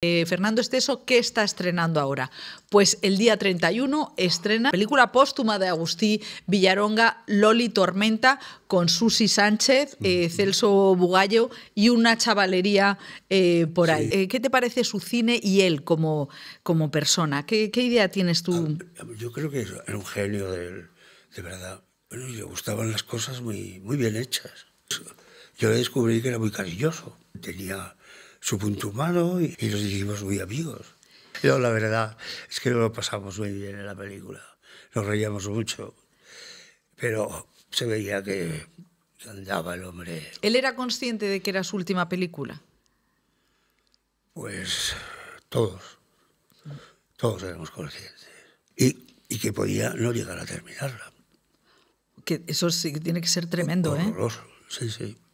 Eh, Fernando Esteso, ¿qué está estrenando ahora? Pues el día 31 estrena la película póstuma de Agustí Villaronga, Loli Tormenta, con Susi Sánchez, eh, Celso Bugallo y una chavalería eh, por ahí. ¿Qué te parece su cine y él como, como persona? ¿Qué, idea tienes tú? Yo creo que era un genio de, verdad. Bueno, le gustaban las cosas muy, muy bien hechas. Yo descubrí que era muy cariñoso. Tenía su punto humano y, nos hicimos muy amigos. Pero la verdad es que no lo pasamos muy bien en la película. Nos reíamos mucho, pero se veía que andaba el hombre. ¿Él era consciente de que era su última película? Pues todos, todos éramos conscientes. Y, que podía no llegar a terminarla. Que eso sí que tiene que ser tremendo, ¿eh? sí, sí.